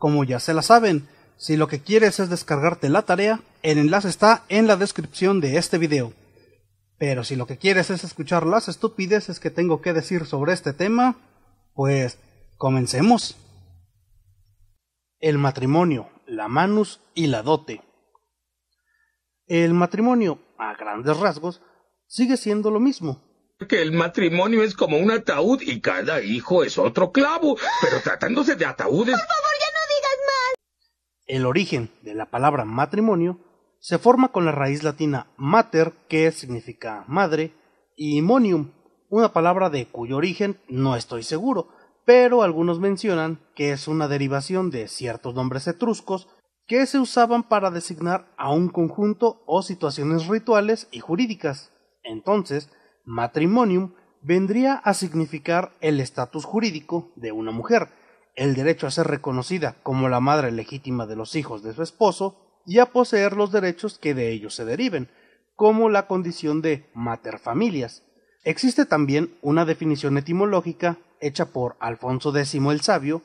Como ya se la saben, si lo que quieres es descargarte la tarea, el enlace está en la descripción de este video. Pero si lo que quieres es escuchar las estupideces que tengo que decir sobre este tema, pues comencemos. El matrimonio, la manus y la dote. El matrimonio, a grandes rasgos, sigue siendo lo mismo. Porque el matrimonio es como un ataúd y cada hijo es otro clavo, pero tratándose de ataúdes... El origen de la palabra matrimonio se forma con la raíz latina mater, que significa madre, y monium, una palabra de cuyo origen no estoy seguro, pero algunos mencionan que es una derivación de ciertos nombres etruscos que se usaban para designar a un conjunto o situaciones rituales y jurídicas. Entonces, matrimonium vendría a significar el estatus jurídico de una mujer, el derecho a ser reconocida como la madre legítima de los hijos de su esposo y a poseer los derechos que de ellos se deriven, como la condición de mater familias, Existe también una definición etimológica hecha por Alfonso X el Sabio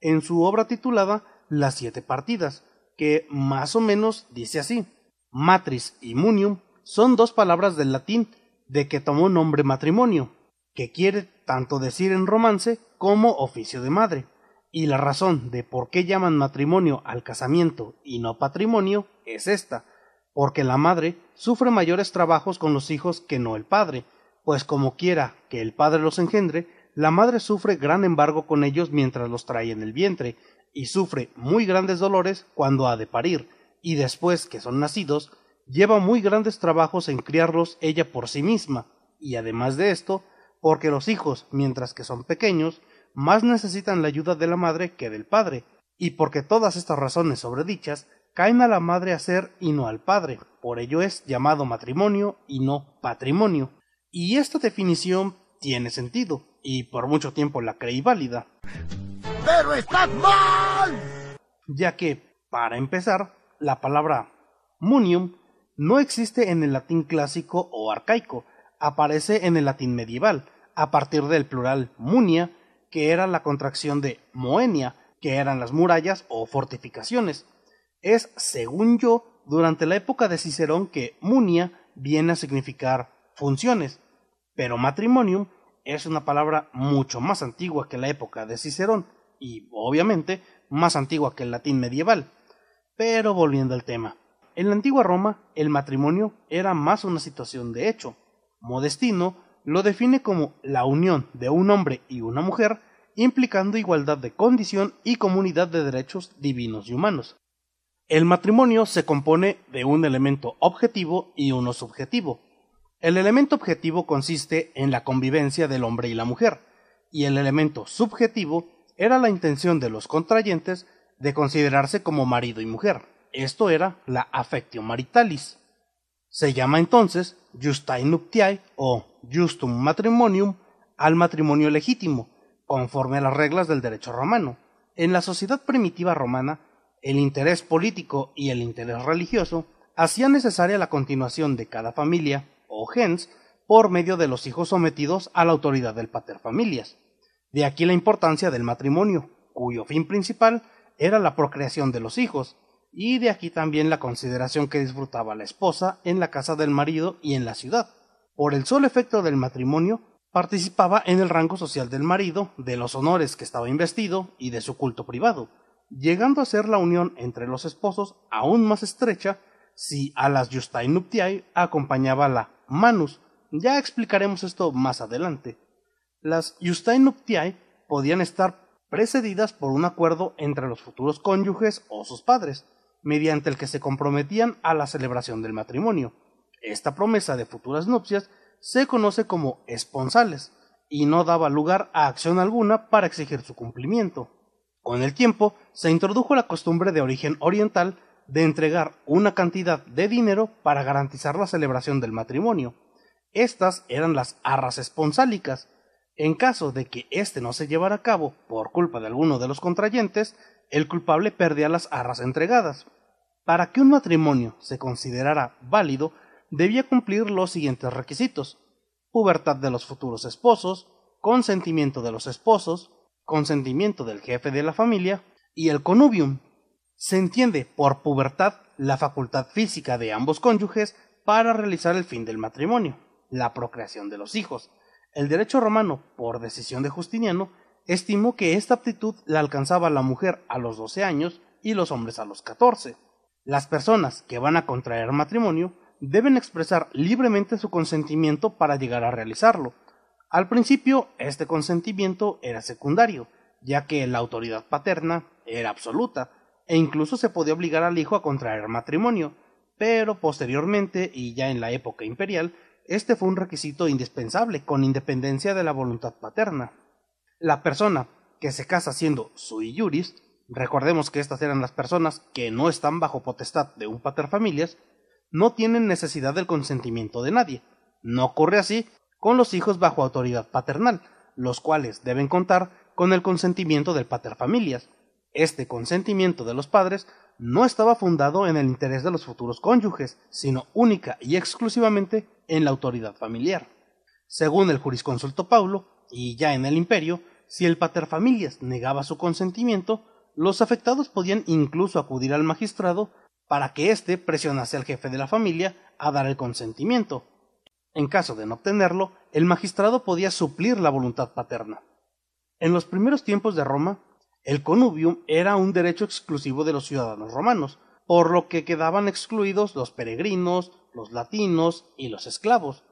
en su obra titulada Las siete partidas, que más o menos dice así. Matris y munium son dos palabras del latín de que tomó nombre matrimonio, que quiere tanto decir en romance como oficio de madre. Y la razón de por qué llaman matrimonio al casamiento y no patrimonio es esta, porque la madre sufre mayores trabajos con los hijos que no el padre, pues como quiera que el padre los engendre, la madre sufre gran embargo con ellos mientras los trae en el vientre, y sufre muy grandes dolores cuando ha de parir, y después que son nacidos, lleva muy grandes trabajos en criarlos ella por sí misma, y además de esto, porque los hijos, mientras que son pequeños, más necesitan la ayuda de la madre que del padre, y porque todas estas razones sobredichas caen a la madre a ser y no al padre, por ello es llamado matrimonio y no patrimonio. Y esta definición tiene sentido, y por mucho tiempo la creí válida. ¡Pero estás mal! Ya que, para empezar, la palabra munium no existe en el latín clásico o arcaico, aparece en el latín medieval, a partir del plural munia, que era la contracción de Moenia, que eran las murallas o fortificaciones. Es, según yo, durante la época de Cicerón que Munia viene a significar funciones, pero matrimonium es una palabra mucho más antigua que la época de Cicerón y, obviamente, más antigua que el latín medieval. Pero volviendo al tema. En la antigua Roma, el matrimonio era más una situación de hecho. Modestino lo define como la unión de un hombre y una mujer, implicando igualdad de condición y comunidad de derechos divinos y humanos. El matrimonio se compone de un elemento objetivo y uno subjetivo. El elemento objetivo consiste en la convivencia del hombre y la mujer, y el elemento subjetivo era la intención de los contrayentes de considerarse como marido y mujer. Esto era la affectio maritalis. Se llama entonces justai nuptiae o justum matrimonium al matrimonio legítimo, conforme a las reglas del derecho romano. En la sociedad primitiva romana, el interés político y el interés religioso hacían necesaria la continuación de cada familia, o gens, por medio de los hijos sometidos a la autoridad del familias De aquí la importancia del matrimonio, cuyo fin principal era la procreación de los hijos, y de aquí también la consideración que disfrutaba la esposa en la casa del marido y en la ciudad por el solo efecto del matrimonio, participaba en el rango social del marido, de los honores que estaba investido y de su culto privado, llegando a ser la unión entre los esposos aún más estrecha si a las justae Nuptiae acompañaba la Manus. Ya explicaremos esto más adelante. Las justae Nuptiae podían estar precedidas por un acuerdo entre los futuros cónyuges o sus padres, mediante el que se comprometían a la celebración del matrimonio esta promesa de futuras nupcias se conoce como esponsales y no daba lugar a acción alguna para exigir su cumplimiento. Con el tiempo se introdujo la costumbre de origen oriental de entregar una cantidad de dinero para garantizar la celebración del matrimonio. Estas eran las arras esponsálicas. En caso de que éste no se llevara a cabo por culpa de alguno de los contrayentes, el culpable perdía las arras entregadas. Para que un matrimonio se considerara válido, debía cumplir los siguientes requisitos pubertad de los futuros esposos, consentimiento de los esposos, consentimiento del jefe de la familia y el conubium. Se entiende por pubertad la facultad física de ambos cónyuges para realizar el fin del matrimonio, la procreación de los hijos. El derecho romano, por decisión de Justiniano, estimó que esta aptitud la alcanzaba la mujer a los 12 años y los hombres a los 14. Las personas que van a contraer matrimonio deben expresar libremente su consentimiento para llegar a realizarlo. Al principio, este consentimiento era secundario, ya que la autoridad paterna era absoluta, e incluso se podía obligar al hijo a contraer matrimonio, pero posteriormente, y ya en la época imperial, este fue un requisito indispensable, con independencia de la voluntad paterna. La persona que se casa siendo sui iuris, recordemos que estas eran las personas que no están bajo potestad de un paterfamilias, no tienen necesidad del consentimiento de nadie. No ocurre así con los hijos bajo autoridad paternal, los cuales deben contar con el consentimiento del paterfamilias. Este consentimiento de los padres no estaba fundado en el interés de los futuros cónyuges, sino única y exclusivamente en la autoridad familiar. Según el jurisconsulto Paulo, y ya en el imperio, si el paterfamilias negaba su consentimiento, los afectados podían incluso acudir al magistrado para que éste presionase al jefe de la familia a dar el consentimiento. En caso de no obtenerlo, el magistrado podía suplir la voluntad paterna. En los primeros tiempos de Roma, el conubium era un derecho exclusivo de los ciudadanos romanos, por lo que quedaban excluidos los peregrinos, los latinos y los esclavos.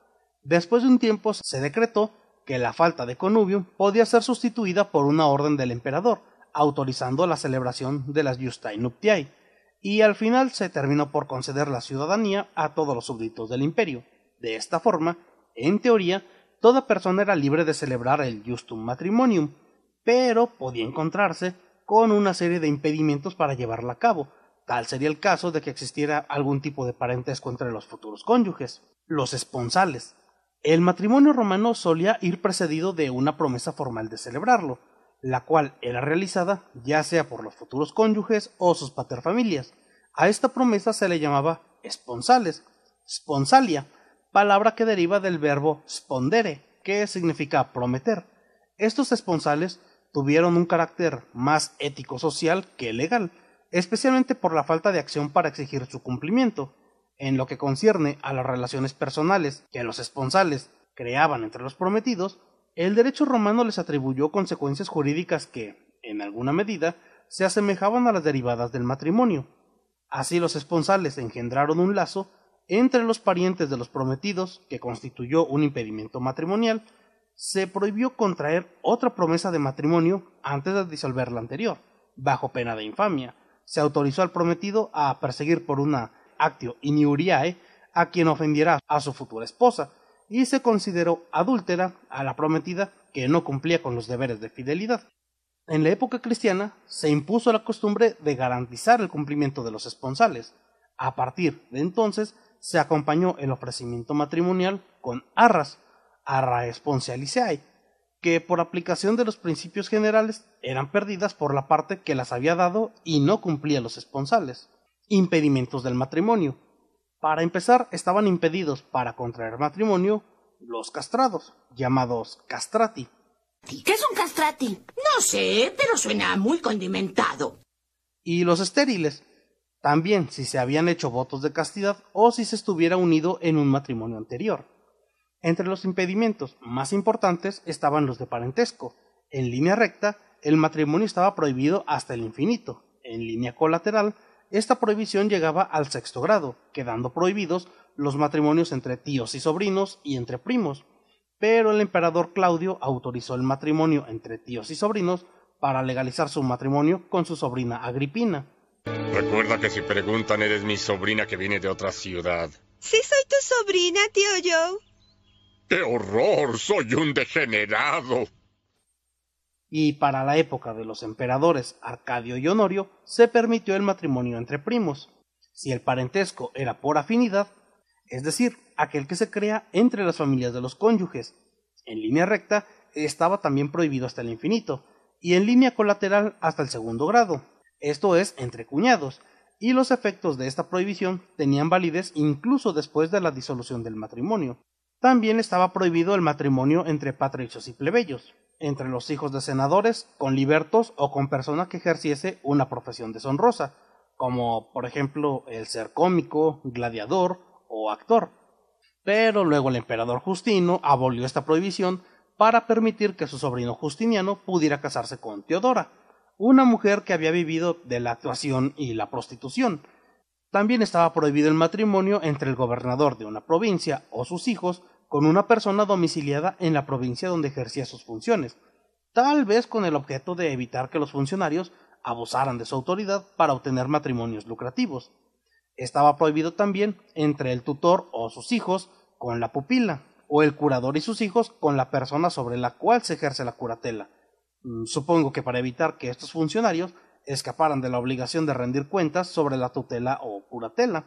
Después de un tiempo se decretó que la falta de conubium podía ser sustituida por una orden del emperador, autorizando la celebración de las Justae Nuptiae y al final se terminó por conceder la ciudadanía a todos los súbditos del imperio. De esta forma, en teoría, toda persona era libre de celebrar el Justum Matrimonium, pero podía encontrarse con una serie de impedimentos para llevarla a cabo. Tal sería el caso de que existiera algún tipo de parentesco entre los futuros cónyuges. Los esponsales. El matrimonio romano solía ir precedido de una promesa formal de celebrarlo la cual era realizada ya sea por los futuros cónyuges o sus paterfamilias. A esta promesa se le llamaba esponsales, sponsalia, palabra que deriva del verbo spondere, que significa prometer. Estos esponsales tuvieron un carácter más ético-social que legal, especialmente por la falta de acción para exigir su cumplimiento. En lo que concierne a las relaciones personales que los esponsales creaban entre los prometidos, el derecho romano les atribuyó consecuencias jurídicas que, en alguna medida, se asemejaban a las derivadas del matrimonio. Así los esponsales engendraron un lazo entre los parientes de los prometidos, que constituyó un impedimento matrimonial, se prohibió contraer otra promesa de matrimonio antes de disolver la anterior, bajo pena de infamia. Se autorizó al prometido a perseguir por una actio iniuriae a quien ofendiera a su futura esposa, y se consideró adúltera a la prometida que no cumplía con los deberes de fidelidad. En la época cristiana se impuso la costumbre de garantizar el cumplimiento de los esponsales. A partir de entonces se acompañó el ofrecimiento matrimonial con arras, arra esponsaliceae, que por aplicación de los principios generales eran perdidas por la parte que las había dado y no cumplía los esponsales. Impedimentos del matrimonio para empezar, estaban impedidos para contraer matrimonio los castrados, llamados castrati. ¿Qué es un castrati? No sé, pero suena muy condimentado. Y los estériles, también si se habían hecho votos de castidad o si se estuviera unido en un matrimonio anterior. Entre los impedimentos más importantes estaban los de parentesco. En línea recta, el matrimonio estaba prohibido hasta el infinito. En línea colateral, esta prohibición llegaba al sexto grado, quedando prohibidos los matrimonios entre tíos y sobrinos y entre primos, pero el emperador Claudio autorizó el matrimonio entre tíos y sobrinos para legalizar su matrimonio con su sobrina Agripina. Recuerda que si preguntan eres mi sobrina que viene de otra ciudad. Sí, soy tu sobrina, tío Joe. ¡Qué horror! Soy un degenerado y para la época de los emperadores Arcadio y Honorio se permitió el matrimonio entre primos, si el parentesco era por afinidad, es decir, aquel que se crea entre las familias de los cónyuges. En línea recta estaba también prohibido hasta el infinito, y en línea colateral hasta el segundo grado, esto es, entre cuñados, y los efectos de esta prohibición tenían validez incluso después de la disolución del matrimonio. También estaba prohibido el matrimonio entre patricios y plebeyos, entre los hijos de senadores, con libertos o con personas que ejerciese una profesión deshonrosa, como por ejemplo el ser cómico, gladiador o actor. Pero luego el emperador Justino abolió esta prohibición para permitir que su sobrino Justiniano pudiera casarse con Teodora, una mujer que había vivido de la actuación y la prostitución. También estaba prohibido el matrimonio entre el gobernador de una provincia o sus hijos con una persona domiciliada en la provincia donde ejercía sus funciones, tal vez con el objeto de evitar que los funcionarios abusaran de su autoridad para obtener matrimonios lucrativos. Estaba prohibido también entre el tutor o sus hijos con la pupila, o el curador y sus hijos con la persona sobre la cual se ejerce la curatela. Mm, supongo que para evitar que estos funcionarios escaparan de la obligación de rendir cuentas sobre la tutela o curatela.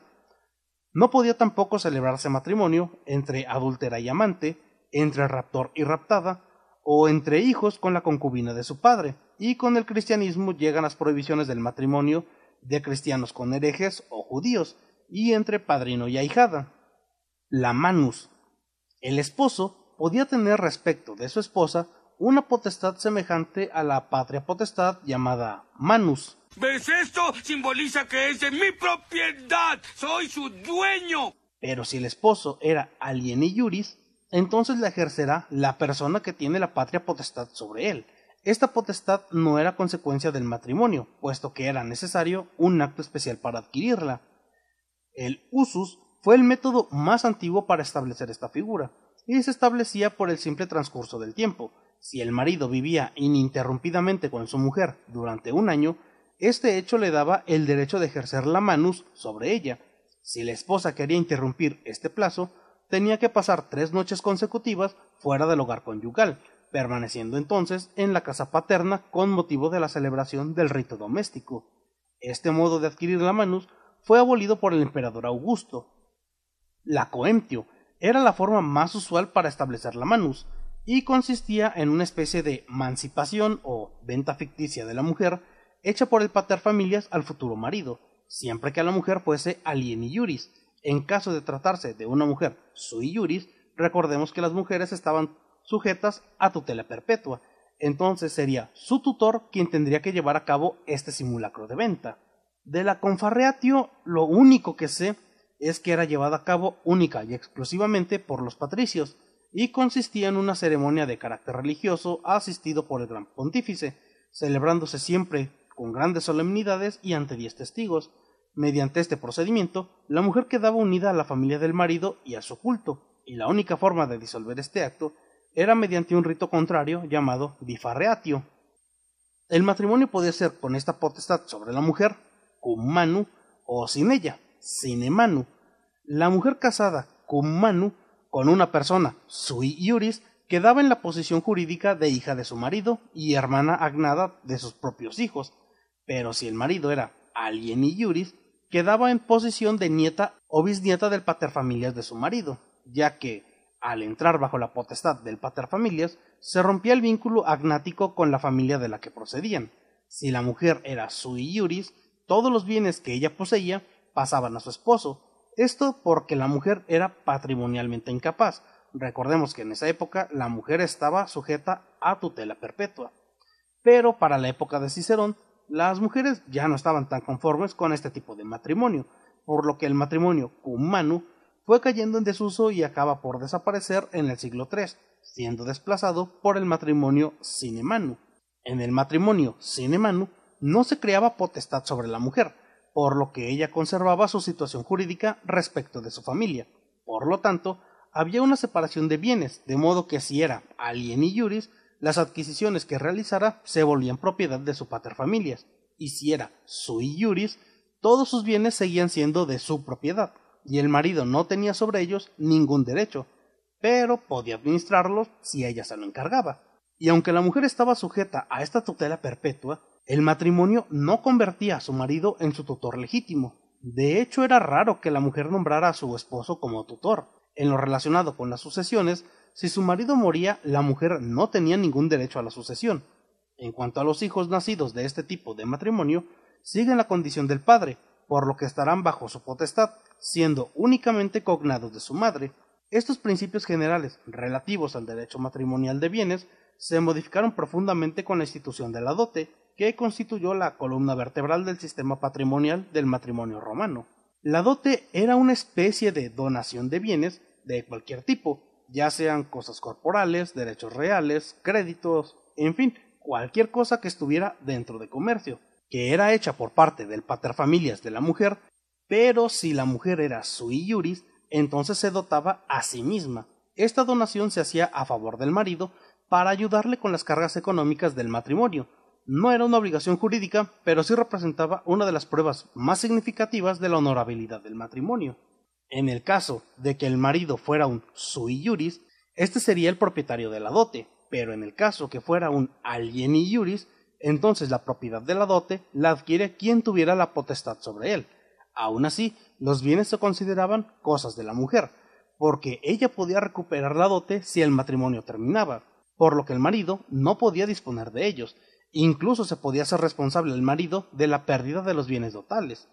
No podía tampoco celebrarse matrimonio entre adúltera y amante, entre raptor y raptada, o entre hijos con la concubina de su padre, y con el cristianismo llegan las prohibiciones del matrimonio de cristianos con herejes o judíos, y entre padrino y ahijada. La manus. El esposo podía tener respecto de su esposa una potestad semejante a la patria potestad llamada Manus. ¿Ves esto? Simboliza que es de mi propiedad, soy su dueño. Pero si el esposo era alieni iuris, entonces la ejercerá la persona que tiene la patria potestad sobre él. Esta potestad no era consecuencia del matrimonio, puesto que era necesario un acto especial para adquirirla. El usus fue el método más antiguo para establecer esta figura, y se establecía por el simple transcurso del tiempo, si el marido vivía ininterrumpidamente con su mujer durante un año, este hecho le daba el derecho de ejercer la manus sobre ella. Si la esposa quería interrumpir este plazo, tenía que pasar tres noches consecutivas fuera del hogar conyugal, permaneciendo entonces en la casa paterna con motivo de la celebración del rito doméstico. Este modo de adquirir la manus fue abolido por el emperador Augusto. La coemptio era la forma más usual para establecer la manus, y consistía en una especie de mancipación o venta ficticia de la mujer hecha por el pater familias al futuro marido, siempre que la mujer fuese alieni iuris. En caso de tratarse de una mujer sui iuris, recordemos que las mujeres estaban sujetas a tutela perpetua, entonces sería su tutor quien tendría que llevar a cabo este simulacro de venta. De la Confarreatio, lo único que sé es que era llevada a cabo única y exclusivamente por los patricios, y consistía en una ceremonia de carácter religioso asistido por el gran pontífice, celebrándose siempre con grandes solemnidades y ante diez testigos. Mediante este procedimiento, la mujer quedaba unida a la familia del marido y a su culto, y la única forma de disolver este acto era mediante un rito contrario llamado difarreatio. El matrimonio podía ser con esta potestad sobre la mujer, con manu, o sin ella, sin manu. La mujer casada, con manu, con una persona, sui iuris, quedaba en la posición jurídica de hija de su marido y hermana agnada de sus propios hijos, pero si el marido era alien iuris, quedaba en posición de nieta o bisnieta del paterfamilias de su marido, ya que, al entrar bajo la potestad del paterfamilias, se rompía el vínculo agnático con la familia de la que procedían. Si la mujer era sui iuris, todos los bienes que ella poseía pasaban a su esposo, esto porque la mujer era patrimonialmente incapaz. Recordemos que en esa época la mujer estaba sujeta a tutela perpetua. Pero para la época de Cicerón, las mujeres ya no estaban tan conformes con este tipo de matrimonio, por lo que el matrimonio manu fue cayendo en desuso y acaba por desaparecer en el siglo III, siendo desplazado por el matrimonio manu. En el matrimonio manu no se creaba potestad sobre la mujer, por lo que ella conservaba su situación jurídica respecto de su familia. Por lo tanto, había una separación de bienes, de modo que si era alien y juris, las adquisiciones que realizara se volvían propiedad de su paterfamilias, y si era su iuris, todos sus bienes seguían siendo de su propiedad, y el marido no tenía sobre ellos ningún derecho, pero podía administrarlos si ella se lo encargaba. Y aunque la mujer estaba sujeta a esta tutela perpetua, el matrimonio no convertía a su marido en su tutor legítimo. De hecho, era raro que la mujer nombrara a su esposo como tutor. En lo relacionado con las sucesiones, si su marido moría, la mujer no tenía ningún derecho a la sucesión. En cuanto a los hijos nacidos de este tipo de matrimonio, siguen la condición del padre, por lo que estarán bajo su potestad, siendo únicamente cognados de su madre. Estos principios generales relativos al derecho matrimonial de bienes se modificaron profundamente con la institución de la dote, que constituyó la columna vertebral del sistema patrimonial del matrimonio romano. La dote era una especie de donación de bienes de cualquier tipo, ya sean cosas corporales, derechos reales, créditos, en fin, cualquier cosa que estuviera dentro de comercio, que era hecha por parte del paterfamilias de la mujer, pero si la mujer era sui iuris, entonces se dotaba a sí misma. Esta donación se hacía a favor del marido para ayudarle con las cargas económicas del matrimonio, no era una obligación jurídica, pero sí representaba una de las pruebas más significativas de la honorabilidad del matrimonio. En el caso de que el marido fuera un sui iuris, este sería el propietario de la dote, pero en el caso que fuera un alieni iuris, entonces la propiedad de la dote la adquiere quien tuviera la potestad sobre él. Aun así, los bienes se consideraban cosas de la mujer, porque ella podía recuperar la dote si el matrimonio terminaba, por lo que el marido no podía disponer de ellos, Incluso se podía ser responsable el marido de la pérdida de los bienes dotales.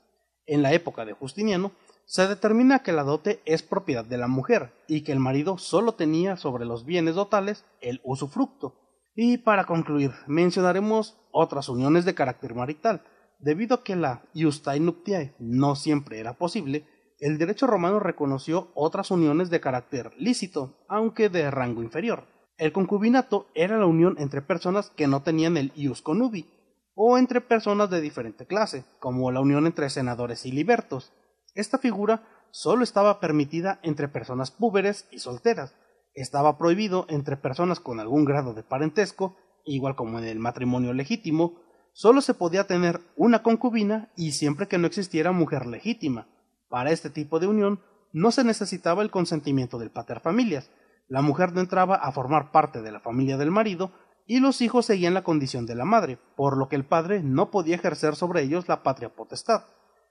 En la época de Justiniano, se determina que la dote es propiedad de la mujer y que el marido solo tenía sobre los bienes dotales el usufructo. Y para concluir, mencionaremos otras uniones de carácter marital. Debido a que la iustae nuptiae no siempre era posible, el derecho romano reconoció otras uniones de carácter lícito, aunque de rango inferior. El concubinato era la unión entre personas que no tenían el ius conubi, o entre personas de diferente clase, como la unión entre senadores y libertos. Esta figura solo estaba permitida entre personas púberes y solteras, estaba prohibido entre personas con algún grado de parentesco, igual como en el matrimonio legítimo, solo se podía tener una concubina y siempre que no existiera mujer legítima. Para este tipo de unión no se necesitaba el consentimiento del pater familias, la mujer no entraba a formar parte de la familia del marido y los hijos seguían la condición de la madre, por lo que el padre no podía ejercer sobre ellos la patria potestad.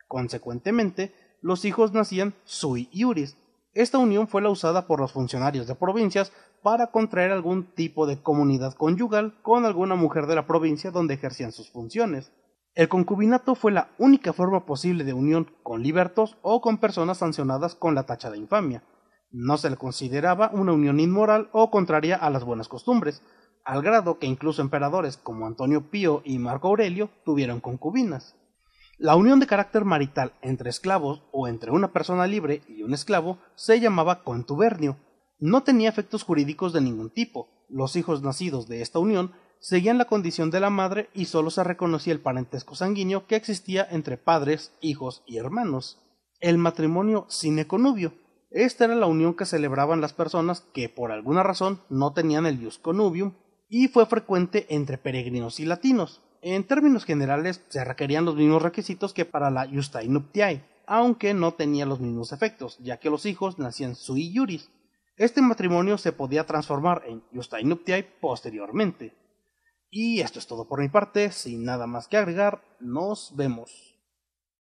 Consecuentemente, los hijos nacían sui iuris. Esta unión fue la usada por los funcionarios de provincias para contraer algún tipo de comunidad conyugal con alguna mujer de la provincia donde ejercían sus funciones. El concubinato fue la única forma posible de unión con libertos o con personas sancionadas con la tacha de infamia, no se le consideraba una unión inmoral o contraria a las buenas costumbres, al grado que incluso emperadores como Antonio Pío y Marco Aurelio tuvieron concubinas. La unión de carácter marital entre esclavos o entre una persona libre y un esclavo se llamaba contubernio. No tenía efectos jurídicos de ningún tipo. Los hijos nacidos de esta unión seguían la condición de la madre y solo se reconocía el parentesco sanguíneo que existía entre padres, hijos y hermanos. El matrimonio sine conubio esta era la unión que celebraban las personas que por alguna razón no tenían el ius conubium y fue frecuente entre peregrinos y latinos. En términos generales se requerían los mismos requisitos que para la iustae nuptiae, aunque no tenía los mismos efectos, ya que los hijos nacían sui iuris. Este matrimonio se podía transformar en iustae nuptiae posteriormente. Y esto es todo por mi parte, sin nada más que agregar, nos vemos.